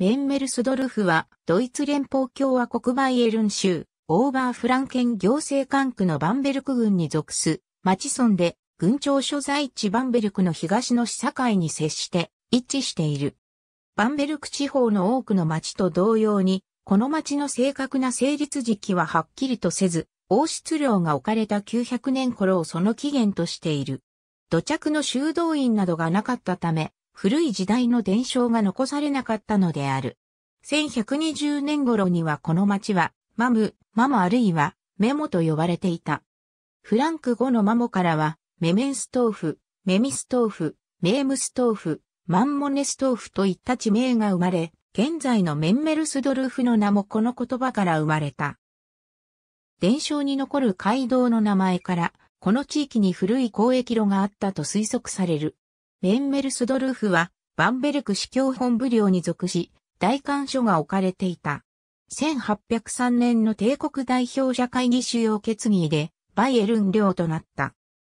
メンメルスドルフは、ドイツ連邦共和国バイエルン州、オーバーフランケン行政管区のバンベルク郡に属す、マチソンで、郡庁所在地バンベルクの東の市境に接して、一致している。バンベルク地方の多くの町と同様に、この町の正確な成立時期ははっきりとせず、王室領が置かれた900年頃をその起源としている。土着の修道院などがなかったため、古い時代の伝承が残されなかったのである。1120年頃にはこの町は、マム、マモあるいは、メモと呼ばれていた。フランク語のマモからは、メメンストーフ、メミストーフ、メームストーフ、マンモネストーフといった地名が生まれ、現在のメンメルスドルフの名もこの言葉から生まれた。伝承に残る街道の名前から、この地域に古い交易路があったと推測される。メンメルスドルフは、バンベルク司教本部領に属し、大官所が置かれていた。1803年の帝国代表者会議主要決議で、バイエルン領となった。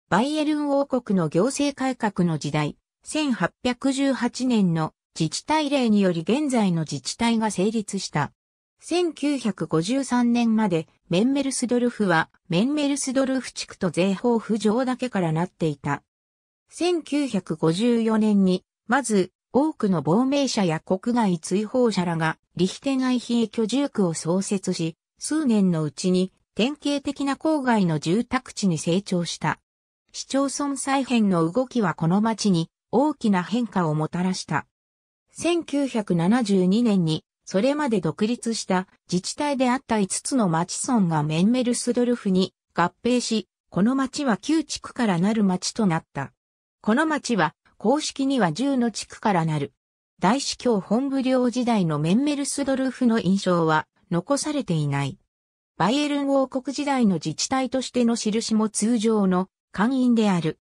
バイエルン王国の行政改革の時代、1818年の自治体令により現在の自治体が成立した。1953年までメンメルスドルフはメンメルスドルフ地区と税法府城だけからなっていた。1954年に、まず、多くの亡命者や国外追放者らが、リヒテナイヒエ居住区を創設し、数年のうちに、典型的な郊外の住宅地に成長した。市町村再編の動きはこの町に大きな変化をもたらした。1972年に、それまで独立した自治体であった5つの町村がメンメルスドルフに合併し、この町は旧地区からなる町となった。この町は、公式には10の地区からなる。大司教本部領時代のメンメルスドルフの印象は残されていない。バイエルン王国時代の自治体としての印も通常の官員である。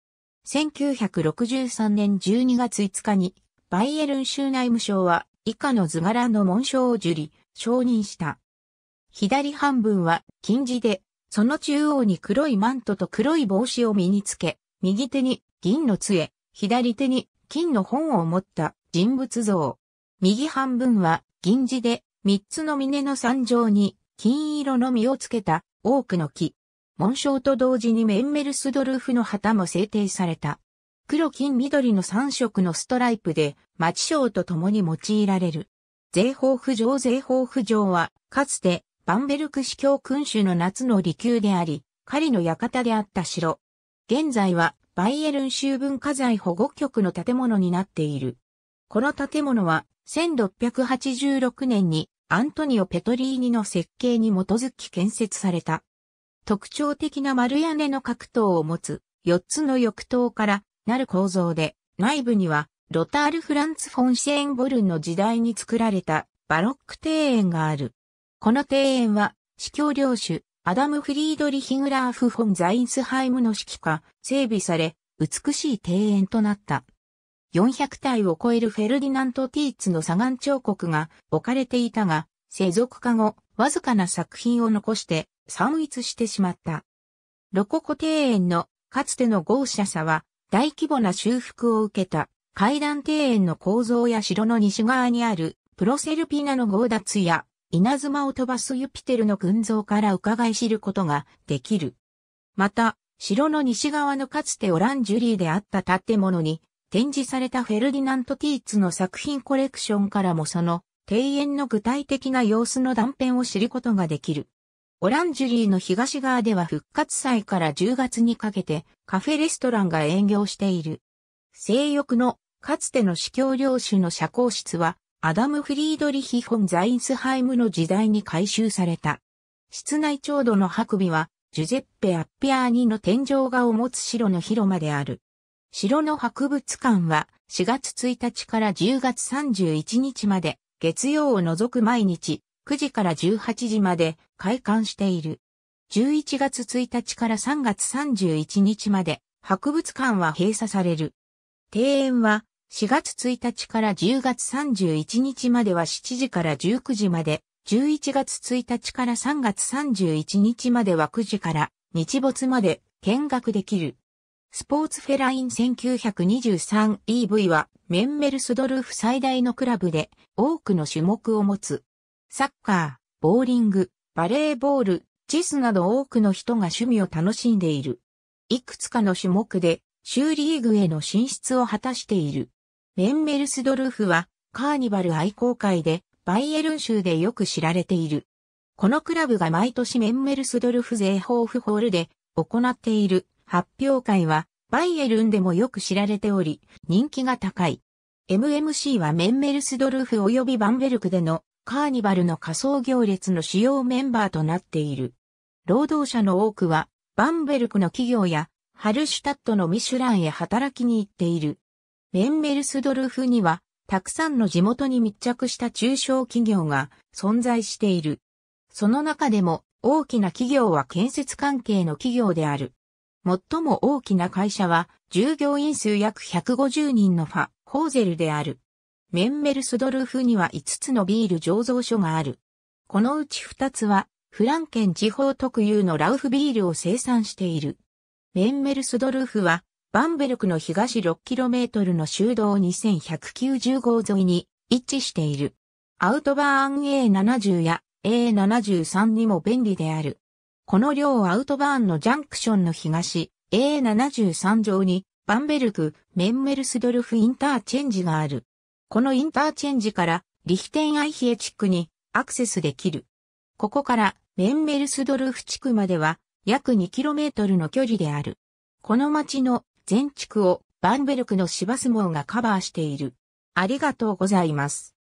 1963年12月5日にバイエルン州内務省は以下の図柄の紋章を受理、承認した。左半分は金字で、その中央に黒いマントと黒い帽子を身につけ、右手に銀の杖、左手に金の本を持った人物像。右半分は銀字で三つの峰の山上に金色の実をつけた多くの木。紋章と同時にメンメルスドルフの旗も制定された。黒金緑の三色のストライプで町章と共に用いられる。税法府城税法府城はかつてバンベルク司教君主の夏の離宮であり、狩りの館であった城。現在はバイエルン州文化財保護局の建物になっている。この建物は1686年にアントニオ・ペトリーニの設計に基づき建設された。特徴的な丸屋根の角塔を持つ4つの翼塔からなる構造で、内部にはロタール・フランツ・フォン・シェーンボルンの時代に作られたバロック庭園がある。この庭園は司教領主アダム・フリードリヒ・グラーフ・フォン・ザインスハイムの指揮下、整備され、美しい庭園となった。400体を超えるフェルディナント・ティーツの左岸彫刻が置かれていたが、世俗化後、わずかな作品を残して散逸してしまった。ロココ庭園のかつての豪奢さは大規模な修復を受けた階段庭園の構造や城の西側にあるプロセルピナの強奪や稲妻を飛ばすユピテルの群像から伺い知ることができる。また、城の西側のかつてオランジュリーであった建物に展示されたフェルディナント・ティーツの作品コレクションからもその庭園の具体的な様子の断片を知ることができる。オランジュリーの東側では復活祭から10月にかけてカフェレストランが営業している。性欲のかつての司教領主の社交室はアダム・フリードリヒ・フォン・ザインスハイムの時代に改修された。室内調度の白尾は、ジュゼッペ・アッピアーニの天井画を持つ城の広間である。城の博物館は、4月1日から10月31日まで、月曜を除く毎日、9時から18時まで開館している。11月1日から3月31日まで、博物館は閉鎖される。庭園は、4月1日から10月31日までは7時から19時まで、11月1日から3月31日までは9時から日没まで見学できる。スポーツフェライン 1923EV はメンメルスドルフ最大のクラブで多くの種目を持つ。サッカー、ボーリング、バレーボール、チェスなど多くの人が趣味を楽しんでいる。いくつかの種目で州リーグへの進出を果たしている。メンメルスドルフはカーニバル愛好会でバイエルン州でよく知られている。このクラブが毎年メンメルスドルフ税ホーフホールで行っている発表会はバイエルンでもよく知られており人気が高い。MMC はメンメルスドルフ及びバンベルクでのカーニバルの仮想行列の主要メンバーとなっている。労働者の多くはバンベルクの企業やハルシュタットのミシュランへ働きに行っている。メンメルスドルフには、たくさんの地元に密着した中小企業が存在している。その中でも大きな企業は建設関係の企業である。最も大きな会社は従業員数約150人のファ・ホーゼルである。メンメルスドルフには5つのビール醸造所がある。このうち2つはフランケン地方特有のラウフビールを生産している。メンメルスドルフはバンベルクの東 6km の修道2190号沿いに位置している。アウトバーン A70 や A73 にも便利である。この両アウトバーンのジャンクションの東 A73 上にバンベルク・メンメルスドルフインターチェンジがある。このインターチェンジからリヒテンアイヒエ地区にアクセスできる。ここからメンメルスドルフ地区までは約 2km の距離である。この町の全地区をバンベルクの芝相撲がカバーしている。ありがとうございます。